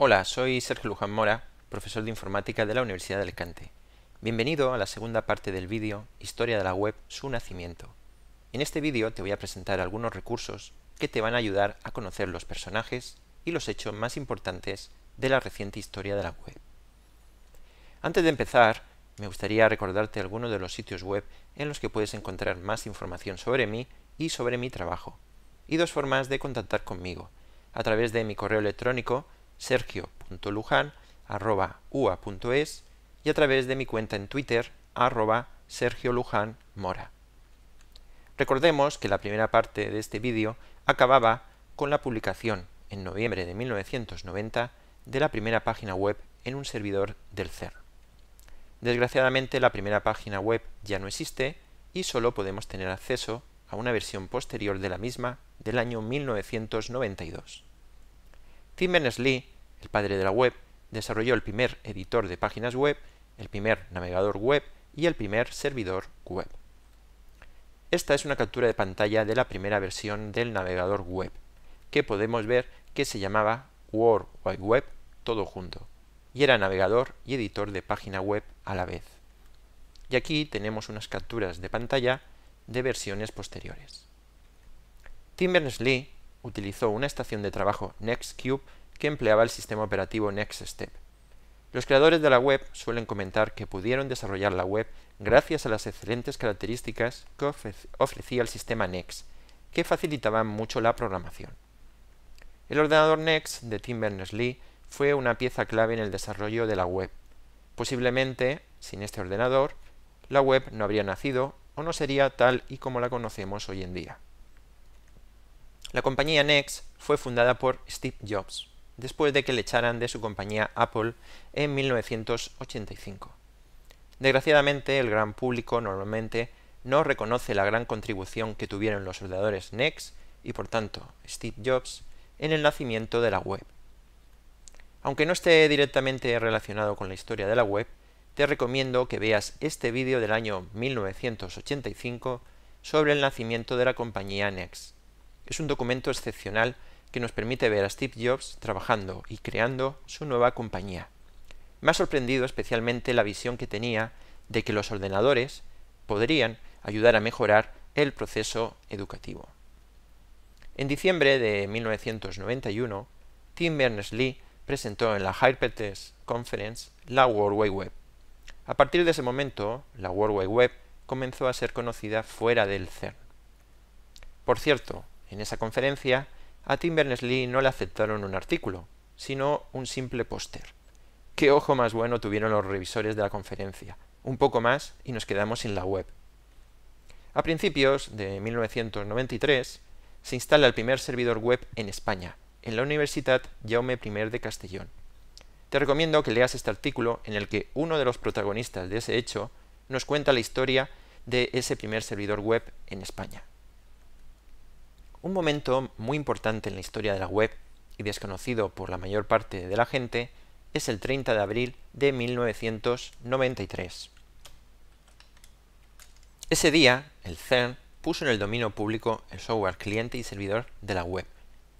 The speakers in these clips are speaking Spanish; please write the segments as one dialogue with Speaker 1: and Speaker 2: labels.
Speaker 1: Hola, soy Sergio Luján Mora, profesor de informática de la Universidad de Alicante. Bienvenido a la segunda parte del vídeo Historia de la web, su nacimiento. En este vídeo te voy a presentar algunos recursos que te van a ayudar a conocer los personajes y los hechos más importantes de la reciente historia de la web. Antes de empezar, me gustaría recordarte algunos de los sitios web en los que puedes encontrar más información sobre mí y sobre mi trabajo, y dos formas de contactar conmigo, a través de mi correo electrónico Sergio.Luján@ua.es y a través de mi cuenta en Twitter, arroba Sergio Luján Mora. Recordemos que la primera parte de este vídeo acababa con la publicación, en noviembre de 1990, de la primera página web en un servidor del CERN. Desgraciadamente la primera página web ya no existe y solo podemos tener acceso a una versión posterior de la misma del año 1992. Tim Berners-Lee, el padre de la web, desarrolló el primer editor de páginas web, el primer navegador web y el primer servidor web. Esta es una captura de pantalla de la primera versión del navegador web, que podemos ver que se llamaba World Wide Web todo junto, y era navegador y editor de página web a la vez. Y aquí tenemos unas capturas de pantalla de versiones posteriores. Tim lee utilizó una estación de trabajo Nextcube que empleaba el sistema operativo Nextstep. Los creadores de la web suelen comentar que pudieron desarrollar la web gracias a las excelentes características que ofrecía el sistema Next, que facilitaban mucho la programación. El ordenador Next de Tim Berners-Lee fue una pieza clave en el desarrollo de la web. Posiblemente, sin este ordenador, la web no habría nacido o no sería tal y como la conocemos hoy en día. La compañía Next fue fundada por Steve Jobs, después de que le echaran de su compañía Apple en 1985. Desgraciadamente, el gran público normalmente no reconoce la gran contribución que tuvieron los soldadores Next y por tanto Steve Jobs en el nacimiento de la web. Aunque no esté directamente relacionado con la historia de la web, te recomiendo que veas este vídeo del año 1985 sobre el nacimiento de la compañía Next. Es un documento excepcional que nos permite ver a Steve Jobs trabajando y creando su nueva compañía. Me ha sorprendido especialmente la visión que tenía de que los ordenadores podrían ayudar a mejorar el proceso educativo. En diciembre de 1991, Tim Berners-Lee presentó en la Hypertext Conference la World Wide Web. A partir de ese momento, la World Wide Web comenzó a ser conocida fuera del CERN. Por cierto, en esa conferencia, a Tim Berners-Lee no le aceptaron un artículo, sino un simple póster. Qué ojo más bueno tuvieron los revisores de la conferencia. Un poco más y nos quedamos sin la web. A principios de 1993 se instala el primer servidor web en España, en la Universidad Jaume I de Castellón. Te recomiendo que leas este artículo en el que uno de los protagonistas de ese hecho nos cuenta la historia de ese primer servidor web en España. Un momento muy importante en la historia de la web y desconocido por la mayor parte de la gente es el 30 de abril de 1993. Ese día, el CERN puso en el dominio público el software cliente y servidor de la web,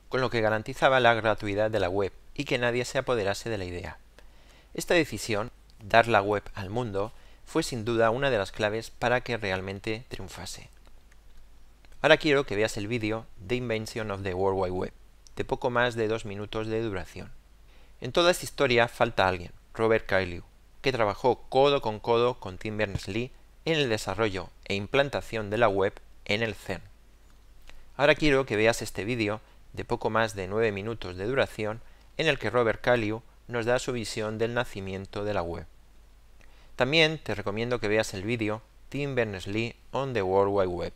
Speaker 1: con lo que garantizaba la gratuidad de la web y que nadie se apoderase de la idea. Esta decisión, dar la web al mundo, fue sin duda una de las claves para que realmente triunfase. Ahora quiero que veas el vídeo The Invention of the World Wide Web, de poco más de dos minutos de duración. En toda esta historia falta alguien, Robert Cailliau, que trabajó codo con codo con Tim Berners-Lee en el desarrollo e implantación de la web en el CERN. Ahora quiero que veas este vídeo de poco más de 9 minutos de duración en el que Robert Cailliau nos da su visión del nacimiento de la web. También te recomiendo que veas el vídeo Tim Berners-Lee on the World Wide Web,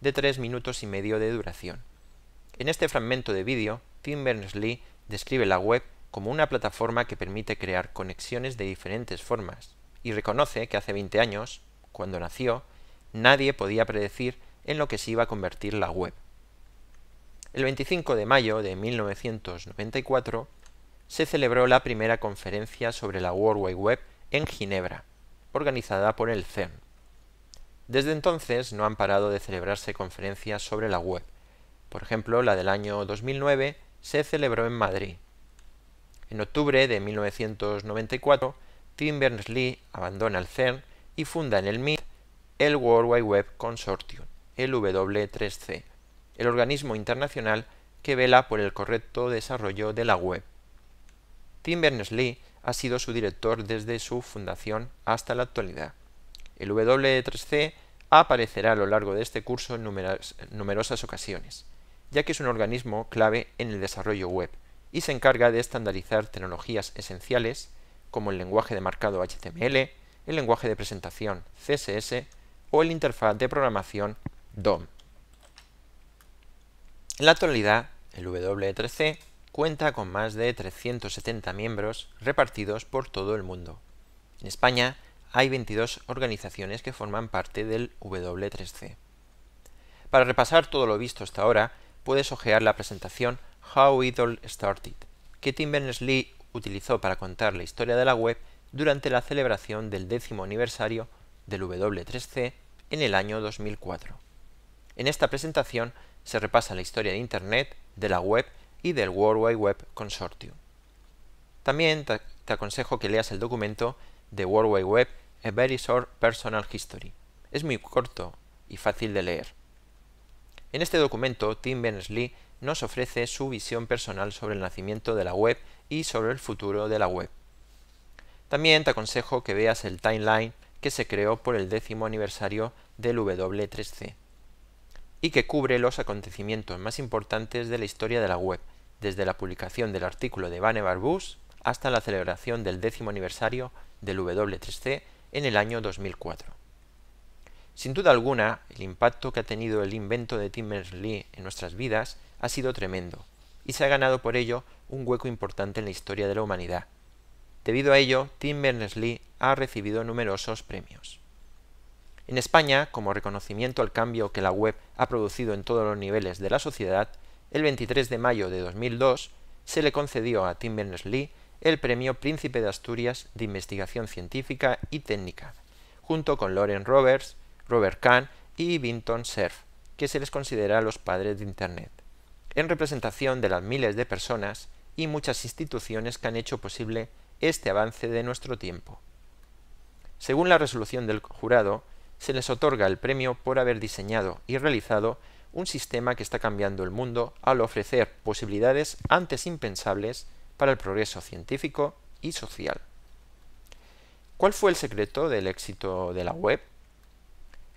Speaker 1: de 3 minutos y medio de duración. En este fragmento de vídeo, Tim Berners-Lee describe la web como una plataforma que permite crear conexiones de diferentes formas, y reconoce que hace 20 años, cuando nació, nadie podía predecir en lo que se iba a convertir la web. El 25 de mayo de 1994 se celebró la primera conferencia sobre la World Wide Web en Ginebra, organizada por el CERN. Desde entonces no han parado de celebrarse conferencias sobre la web. Por ejemplo, la del año 2009 se celebró en Madrid. En octubre de 1994, Tim Berners-Lee abandona el CERN y funda en el MIT el World Wide Web Consortium, el W3C, el organismo internacional que vela por el correcto desarrollo de la web. Tim Berners-Lee ha sido su director desde su fundación hasta la actualidad. El W3C aparecerá a lo largo de este curso en numerosas ocasiones, ya que es un organismo clave en el desarrollo web y se encarga de estandarizar tecnologías esenciales como el lenguaje de marcado HTML, el lenguaje de presentación CSS o el interfaz de programación DOM. En la actualidad, el W3C cuenta con más de 370 miembros repartidos por todo el mundo. En España hay 22 organizaciones que forman parte del W3C. Para repasar todo lo visto hasta ahora, puedes hojear la presentación How It All Started, que Tim Berners-Lee utilizó para contar la historia de la web durante la celebración del décimo aniversario del W3C en el año 2004. En esta presentación se repasa la historia de Internet, de la web y del World Wide Web Consortium. También te aconsejo que leas el documento de World Wide Web a Very Short Personal History. Es muy corto y fácil de leer. En este documento, Tim Berners-Lee nos ofrece su visión personal sobre el nacimiento de la web y sobre el futuro de la web. También te aconsejo que veas el timeline que se creó por el décimo aniversario del W3C y que cubre los acontecimientos más importantes de la historia de la web, desde la publicación del artículo de Vannevar Bush hasta la celebración del décimo aniversario del W3C en el año 2004. Sin duda alguna, el impacto que ha tenido el invento de Tim Berners-Lee en nuestras vidas ha sido tremendo, y se ha ganado por ello un hueco importante en la historia de la humanidad. Debido a ello, Tim Berners-Lee ha recibido numerosos premios. En España, como reconocimiento al cambio que la web ha producido en todos los niveles de la sociedad, el 23 de mayo de 2002 se le concedió a Tim Berners-Lee el Premio Príncipe de Asturias de Investigación Científica y Técnica, junto con Loren Roberts, Robert Kahn y Vinton Cerf, que se les considera los padres de Internet, en representación de las miles de personas y muchas instituciones que han hecho posible este avance de nuestro tiempo. Según la resolución del jurado, se les otorga el premio por haber diseñado y realizado un sistema que está cambiando el mundo al ofrecer posibilidades antes impensables para el progreso científico y social. ¿Cuál fue el secreto del éxito de la web?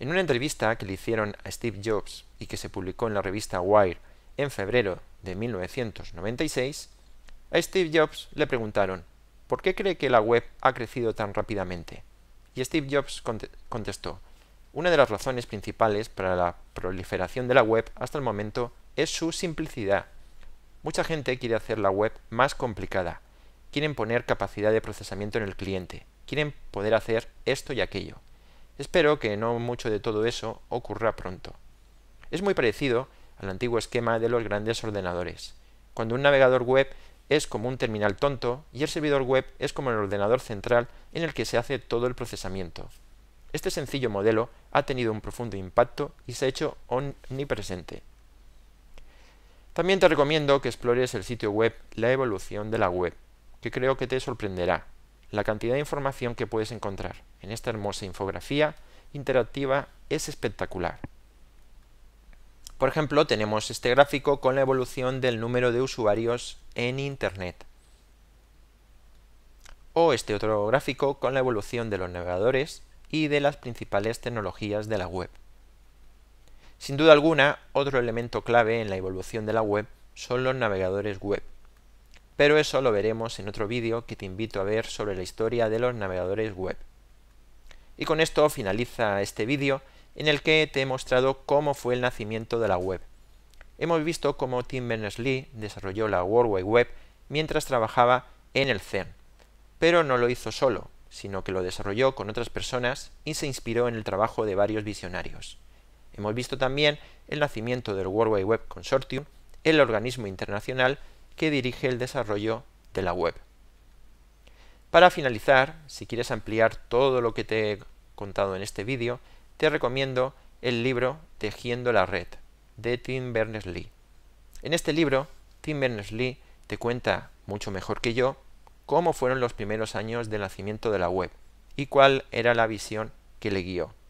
Speaker 1: En una entrevista que le hicieron a Steve Jobs y que se publicó en la revista Wire en febrero de 1996, a Steve Jobs le preguntaron, ¿por qué cree que la web ha crecido tan rápidamente? Y Steve Jobs contestó, una de las razones principales para la proliferación de la web hasta el momento es su simplicidad. Mucha gente quiere hacer la web más complicada. Quieren poner capacidad de procesamiento en el cliente. Quieren poder hacer esto y aquello. Espero que no mucho de todo eso ocurra pronto. Es muy parecido al antiguo esquema de los grandes ordenadores. Cuando un navegador web es como un terminal tonto y el servidor web es como el ordenador central en el que se hace todo el procesamiento. Este sencillo modelo ha tenido un profundo impacto y se ha hecho omnipresente. También te recomiendo que explores el sitio web La evolución de la web, que creo que te sorprenderá la cantidad de información que puedes encontrar en esta hermosa infografía interactiva es espectacular. Por ejemplo, tenemos este gráfico con la evolución del número de usuarios en Internet. O este otro gráfico con la evolución de los navegadores y de las principales tecnologías de la web. Sin duda alguna, otro elemento clave en la evolución de la web son los navegadores web. Pero eso lo veremos en otro vídeo que te invito a ver sobre la historia de los navegadores web. Y con esto finaliza este vídeo en el que te he mostrado cómo fue el nacimiento de la web. Hemos visto cómo Tim Berners-Lee desarrolló la World Wide Web mientras trabajaba en el CERN, pero no lo hizo solo, sino que lo desarrolló con otras personas y se inspiró en el trabajo de varios visionarios. Hemos visto también el nacimiento del World Wide Web Consortium, el organismo internacional que dirige el desarrollo de la web. Para finalizar, si quieres ampliar todo lo que te he contado en este vídeo, te recomiendo el libro Tejiendo la red de Tim Berners-Lee. En este libro, Tim Berners-Lee te cuenta mucho mejor que yo cómo fueron los primeros años del nacimiento de la web y cuál era la visión que le guió.